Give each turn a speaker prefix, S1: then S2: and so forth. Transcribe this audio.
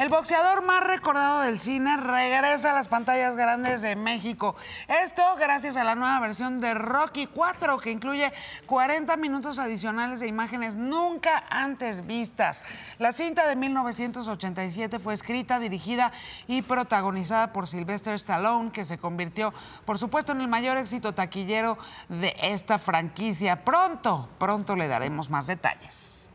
S1: El boxeador más recordado del cine regresa a las pantallas grandes de México. Esto gracias a la nueva versión de Rocky 4 que incluye 40 minutos adicionales de imágenes nunca antes vistas. La cinta de 1987 fue escrita, dirigida y protagonizada por Sylvester Stallone, que se convirtió, por supuesto, en el mayor éxito taquillero de esta franquicia. Pronto, pronto le daremos más detalles.